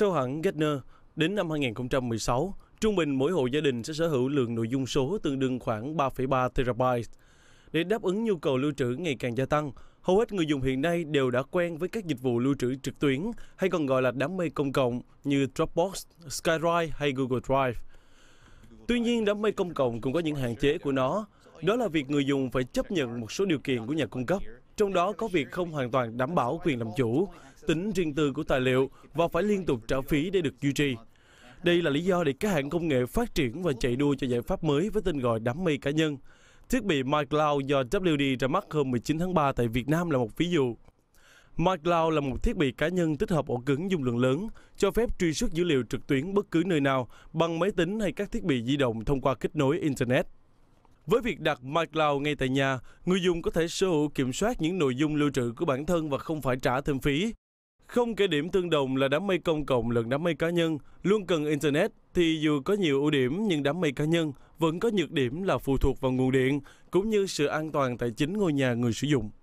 Theo hãng Gartner, đến năm 2016, trung bình mỗi hộ gia đình sẽ sở hữu lượng nội dung số tương đương khoảng 3,3 terabyte. Để đáp ứng nhu cầu lưu trữ ngày càng gia tăng, hầu hết người dùng hiện nay đều đã quen với các dịch vụ lưu trữ trực tuyến hay còn gọi là đám mây công cộng như Dropbox, SkyDrive hay Google Drive. Tuy nhiên, đám mây công cộng cũng có những hạn chế của nó, đó là việc người dùng phải chấp nhận một số điều kiện của nhà cung cấp trong đó có việc không hoàn toàn đảm bảo quyền làm chủ, tính riêng tư của tài liệu và phải liên tục trả phí để được duy trì. Đây là lý do để các hãng công nghệ phát triển và chạy đua cho giải pháp mới với tên gọi đám mây cá nhân. Thiết bị MyCloud do WD ra mắt hôm 19 tháng 3 tại Việt Nam là một ví dụ. MyCloud là một thiết bị cá nhân tích hợp ổ cứng dung lượng lớn, cho phép truy xuất dữ liệu trực tuyến bất cứ nơi nào bằng máy tính hay các thiết bị di động thông qua kết nối Internet. Với việc đặt MyCloud ngay tại nhà, người dùng có thể sở hữu kiểm soát những nội dung lưu trữ của bản thân và không phải trả thêm phí. Không kể điểm tương đồng là đám mây công cộng lẫn đám mây cá nhân, luôn cần Internet thì dù có nhiều ưu điểm nhưng đám mây cá nhân vẫn có nhược điểm là phụ thuộc vào nguồn điện cũng như sự an toàn tài chính ngôi nhà người sử dụng.